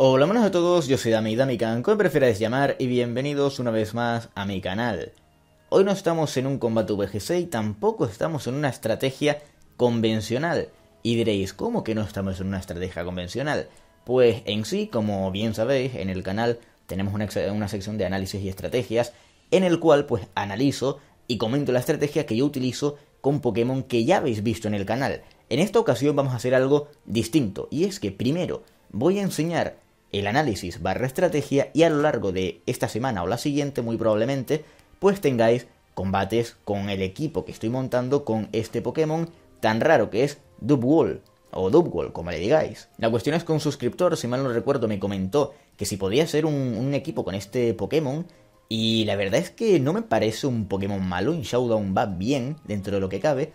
Hola, buenas a todos, yo soy Dami mi como preferáis llamar, y bienvenidos una vez más a mi canal. Hoy no estamos en un combate VGC y tampoco estamos en una estrategia convencional. Y diréis, ¿cómo que no estamos en una estrategia convencional? Pues en sí, como bien sabéis, en el canal tenemos una, una sección de análisis y estrategias, en el cual pues analizo y comento la estrategia que yo utilizo con Pokémon que ya habéis visto en el canal. En esta ocasión vamos a hacer algo distinto, y es que primero voy a enseñar el análisis barra estrategia y a lo largo de esta semana o la siguiente muy probablemente pues tengáis combates con el equipo que estoy montando con este Pokémon tan raro que es Dubwool o Dubwool como le digáis. La cuestión es que un suscriptor, si mal no recuerdo, me comentó que si podía ser un, equipo con este Pokémon y la verdad es que no me parece un Pokémon malo, en Showdown va bien dentro de lo que cabe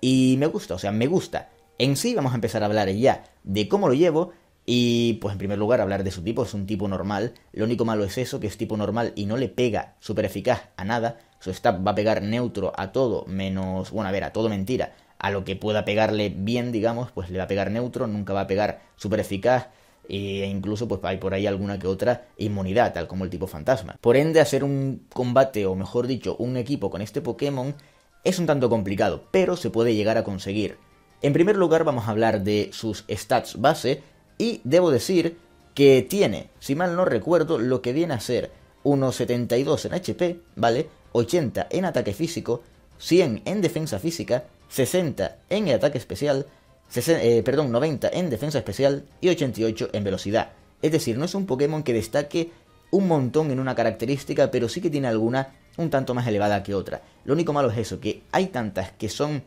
y me gusta, o sea, me gusta. En sí vamos a empezar a hablar ya de cómo lo llevo y pues en primer lugar hablar de su tipo, es un tipo normal, lo único malo es eso, que es tipo normal y no le pega súper eficaz a nada, su stat va a pegar neutro a todo, menos, bueno, a ver, a todo mentira, a lo que pueda pegarle bien, digamos, pues le va a pegar neutro, nunca va a pegar súper eficaz, e incluso pues hay por ahí alguna que otra inmunidad, tal como el tipo fantasma. Por ende, hacer un combate, o mejor dicho, un equipo con este Pokémon es un tanto complicado, pero se puede llegar a conseguir. En primer lugar vamos a hablar de sus stats base, y debo decir que tiene, si mal no recuerdo, lo que viene a ser unos 72 en HP, ¿vale? 80 en ataque físico, 100 en defensa física, 60 en ataque especial, eh, perdón, 90 en defensa especial y 88 en velocidad. Es decir, no es un Pokémon que destaque un montón en una característica, pero sí que tiene alguna un tanto más elevada que otra. Lo único malo es eso, que hay tantas que son,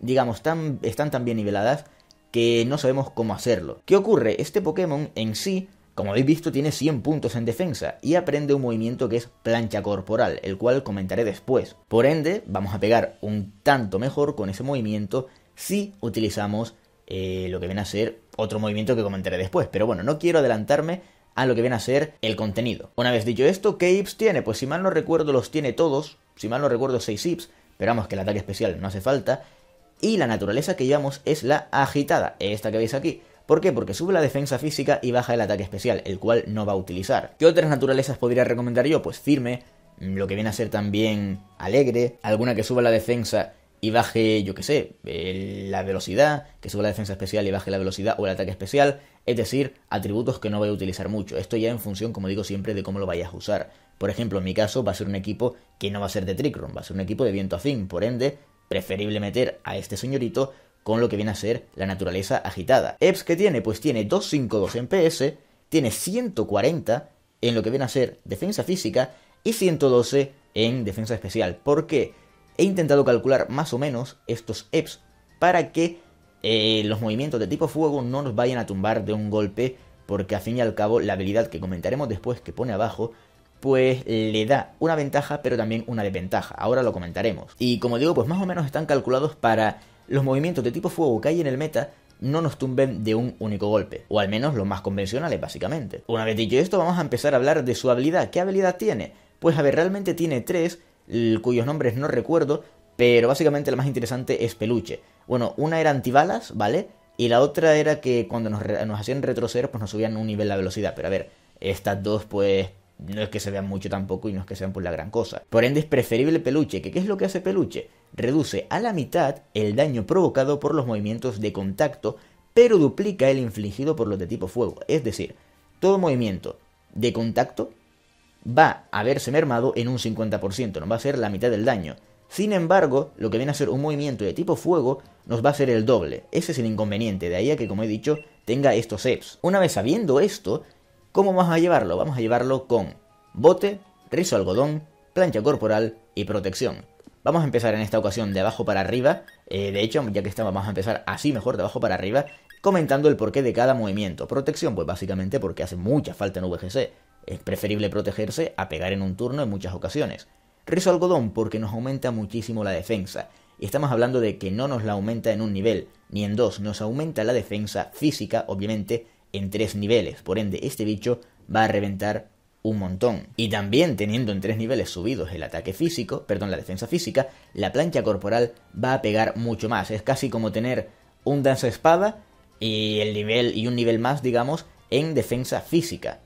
digamos, tan, están tan bien niveladas que no sabemos cómo hacerlo. ¿Qué ocurre? Este Pokémon en sí como habéis visto, tiene 100 puntos en defensa y aprende un movimiento que es plancha corporal, el cual comentaré después. Por ende, vamos a pegar un tanto mejor con ese movimiento si utilizamos eh, lo que viene a ser otro movimiento que comentaré después. Pero bueno, no quiero adelantarme a lo que viene a ser el contenido. Una vez dicho esto, ¿qué IPs tiene? Pues si mal no recuerdo, los tiene todos. Si mal no recuerdo, 6 IPs. Esperamos que el ataque especial no hace falta. Y la naturaleza que llevamos es la agitada, esta que veis aquí. ¿Por qué? Porque sube la defensa física y baja el ataque especial, el cual no va a utilizar. ¿Qué otras naturalezas podría recomendar yo? Pues firme, mm, lo que viene a ser también alegre, alguna que suba la defensa y baje, yo qué sé, la velocidad, que suba la defensa especial y baje la velocidad o el ataque especial, es decir, atributos que no voy a utilizar mucho. Esto ya en función, como digo siempre, de cómo lo vayas a usar. Por ejemplo, en mi caso va a ser un equipo que no va a ser de Room va a ser un equipo de viento afín, por ende preferible meter a este señorito con lo que viene a ser la naturaleza agitada. EPS que tiene, pues tiene 252 en PS, tiene 140 en lo que viene a ser defensa física y 112 en defensa especial. Porque He intentado calcular más o menos estos EPS para que eh, los movimientos de tipo fuego no nos vayan a tumbar de un golpe, porque a fin y al cabo la habilidad que comentaremos después que pone abajo pues le da una ventaja, pero también una desventaja. Ahora lo comentaremos. Y como digo, pues más o menos están calculados para los movimientos de tipo fuego que hay en el meta no nos tumben de un único golpe, o al menos los más convencionales básicamente. Una vez dicho esto, vamos a empezar a hablar de su habilidad. ¿Qué habilidad tiene? Pues a ver, realmente tiene tres, cuyos nombres no recuerdo, pero básicamente la más interesante es Peluche. Bueno, una era antibalas, ¿vale? Y la otra era que cuando nos, hacían retroceder, pues nos subían un nivel la velocidad. Pero a ver, estas dos, pues no es que se vean mucho tampoco y no es que sean por la gran cosa. Por ende es preferible peluche, que ¿qué es lo que hace peluche? Reduce a la mitad el daño provocado por los movimientos de contacto, pero duplica el infligido por los de tipo fuego. Es decir, todo movimiento de contacto va a verse mermado en un 50%, No va a ser la mitad del daño. Sin embargo, lo que viene a ser un movimiento de tipo fuego nos va a ser el doble. Ese es el inconveniente, de ahí a que, como he dicho, tenga estos EPs. Una vez sabiendo esto, ¿Cómo vamos a llevarlo? Vamos a llevarlo con bote, rizo algodón, plancha corporal y protección. Vamos a empezar en esta ocasión de abajo para arriba. Eh, de hecho, ya que estamos, vamos a empezar así mejor, de abajo para arriba, comentando el porqué de cada movimiento. Protección, pues básicamente porque hace mucha falta en VGC. Es preferible protegerse a pegar en un turno en muchas ocasiones. Rizo algodón porque nos aumenta muchísimo la defensa. Y estamos hablando de que no nos la aumenta en un nivel, ni en dos, nos aumenta la defensa física, obviamente, en tres niveles. Por ende, este bicho va a reventar un montón. Y también teniendo en tres niveles subidos el ataque físico, perdón, la defensa física, la plancha corporal va a pegar mucho más. Es casi como tener un danza espada y el nivel y un nivel más, digamos, en defensa física.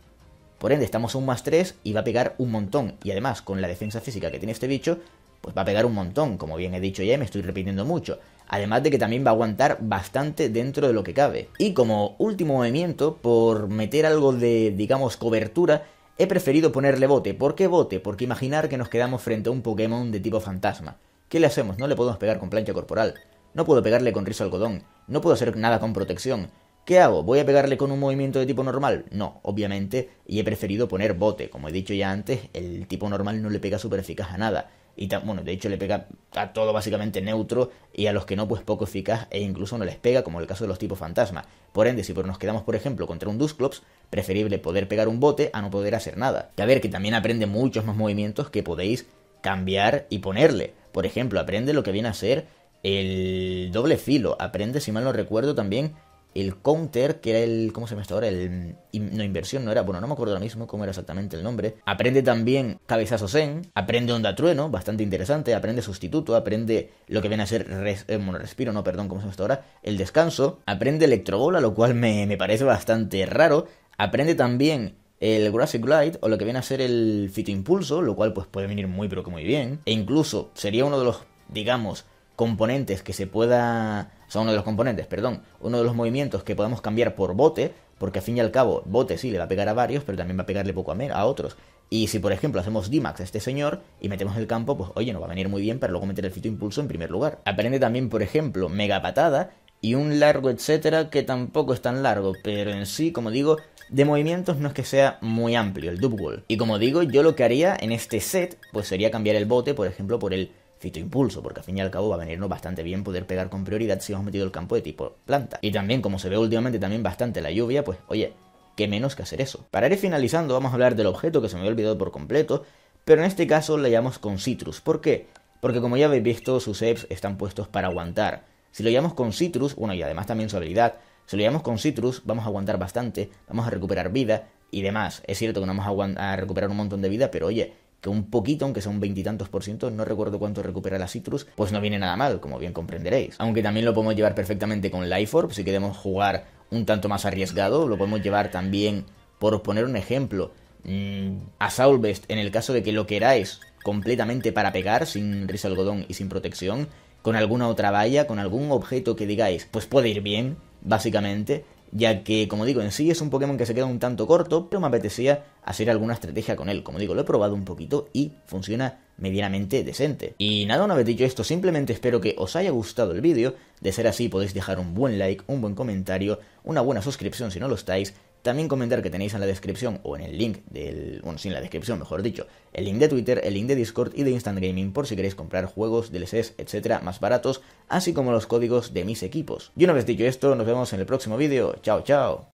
Por ende, estamos a un más 3 y va a pegar un montón. Y además, con la defensa física que tiene este bicho, pues va a pegar un montón, como bien he dicho ya me estoy repitiendo mucho. Además de que también va a aguantar bastante dentro de lo que cabe. Y como último movimiento, por meter algo de, digamos, cobertura, he preferido ponerle bote. ¿Por qué bote? Porque imaginar que nos quedamos frente a un Pokémon de tipo fantasma. ¿Qué le hacemos? No le podemos pegar con plancha corporal. No puedo pegarle con rizo algodón. No puedo hacer nada con protección. ¿Qué hago? ¿Voy a pegarle con un movimiento de tipo normal? No, obviamente, y he preferido poner bote. Como he dicho ya antes, el tipo normal no le pega super eficaz a nada y bueno, de hecho le pega a todo básicamente neutro y a los que no pues poco eficaz e incluso no les pega como el caso de los tipos fantasma. Por ende, si nos quedamos por ejemplo contra un Dusclops, preferible poder pegar un bote a no poder hacer nada. Que a ver, que también aprende muchos más movimientos que podéis cambiar y ponerle. Por ejemplo, aprende lo que viene a ser el doble filo, aprende si mal no recuerdo también el counter, que era el, ¿cómo se llama esto ahora? El, no, inversión no era, bueno, no me acuerdo ahora mismo cómo era exactamente el nombre. Aprende también cabezazo zen, aprende onda trueno, bastante interesante, aprende sustituto, aprende lo que viene a ser, eh, respiro, no, perdón, ¿cómo se llama esto ahora? El descanso, aprende electrobola, lo cual me, me parece bastante raro, aprende también el Grassy Glide o lo que viene a ser el Fito Impulso, lo cual pues puede venir muy pero que muy bien, e incluso sería uno de los, digamos, componentes que se pueda son uno de los componentes, perdón, uno de los movimientos que podemos cambiar por bote, porque al fin y al cabo, bote sí le va a pegar a varios, pero también va a pegarle poco a, a otros. Y si, por ejemplo, hacemos D-Max a este señor y metemos el campo, pues oye, nos va a venir muy bien para luego meter el fito impulso en primer lugar. Aprende también, por ejemplo, Mega Patada y un largo etcétera que tampoco es tan largo, pero en sí, como digo, de movimientos no es que sea muy amplio el Dubwall. Y como digo, yo lo que haría en este set, pues sería cambiar el bote, por ejemplo, por el impulso, porque al fin y al cabo va a venirnos bastante bien poder pegar con prioridad si hemos metido el campo de tipo planta. Y también, como se ve últimamente también bastante la lluvia, pues oye, qué menos que hacer eso. Para ir finalizando, vamos a hablar del objeto que se me había olvidado por completo, pero en este caso le llamamos con citrus. ¿Por qué? Porque como ya habéis visto, sus EPs están puestos para aguantar. Si lo llamamos con citrus, bueno, y además también su habilidad, si lo llamamos con citrus, vamos a aguantar bastante, vamos a recuperar vida, y demás. Es cierto que no vamos a, recuperar un montón de vida, pero oye, que un poquito, aunque sea un veintitantos por ciento, no recuerdo cuánto recupera la Citrus, pues no viene nada mal, como bien comprenderéis. Aunque también lo podemos llevar perfectamente con Life Orb, si queremos jugar un tanto más arriesgado, lo podemos llevar también, por poner un ejemplo, mm, a Soulvest en el caso de que lo queráis completamente para pegar, sin risa algodón y sin protección, con alguna otra valla, con algún objeto que digáis, pues puede ir bien, básicamente, ya que, como digo, en sí es un Pokémon que se queda un tanto corto, pero me apetecía hacer alguna estrategia con él. Como digo, lo he probado un poquito y funciona medianamente decente. Y nada, una vez dicho esto, simplemente espero que os haya gustado el vídeo. De ser así, podéis dejar un buen like, un buen comentario, una buena suscripción si no lo estáis, también comentar que tenéis en la descripción o en el link del. Bueno, sin la descripción, mejor dicho, el link de Twitter, el link de Discord y de Instant Gaming por si queréis comprar juegos, DLCs, etcétera, más baratos, así como los códigos de mis equipos. Y una vez dicho esto, nos vemos en el próximo vídeo. Chao, chao.